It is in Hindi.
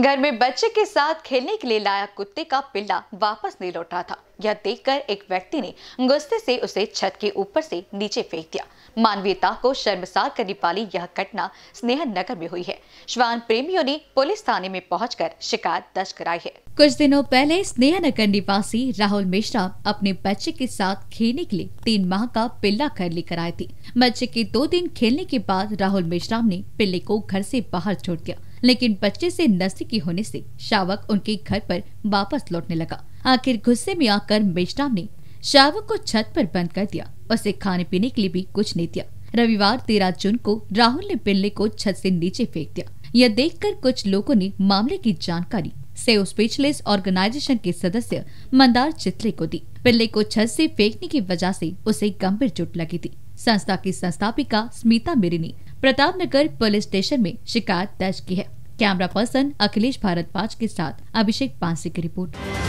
घर में बच्चे के साथ खेलने के लिए लाया कुत्ते का पिल्ला वापस नहीं लौटा था यह देखकर एक व्यक्ति ने गुस्से से उसे छत के ऊपर से नीचे फेंक दिया मानवीयता को शर्मसार करने वाली यह घटना स्नेह नगर में हुई है श्वान प्रेमियों ने पुलिस थाने में पहुंचकर शिकायत दर्ज कराई है कुछ दिनों पहले स्नेह नगर निवासी राहुल मिश्रा अपने बच्चे के साथ खेलने के लिए तीन माह का पिल्ला घर लेकर आए थे बच्चे के दो दिन खेलने के बाद राहुल मिश्रा ने पिल्ले को घर से बाहर छोड़ दिया लेकिन बच्चे से नजदीकी होने से शावक उनके घर पर वापस लौटने लगा आखिर गुस्से में आकर मेश्राम ने शावक को छत पर बंद कर दिया उसे खाने पीने के लिए भी कुछ नहीं दिया रविवार तेरह जून को राहुल ने बिल्ले को छत से नीचे फेंक दिया यह देखकर कुछ लोगों ने मामले की जानकारी से स्पेशलिस्ट ऑर्गेनाइजेशन के सदस्य मंदार चित्रे को दी पिल्ले को छत से फेंकने की वजह से उसे गंभीर चोट लगी थी संस्था की संस्थापिका स्मिता मेरी ने प्रताप नगर पुलिस स्टेशन में शिकायत दर्ज की है कैमरा पर्सन अखिलेश भारद्वाज के साथ अभिषेक पांसी की रिपोर्ट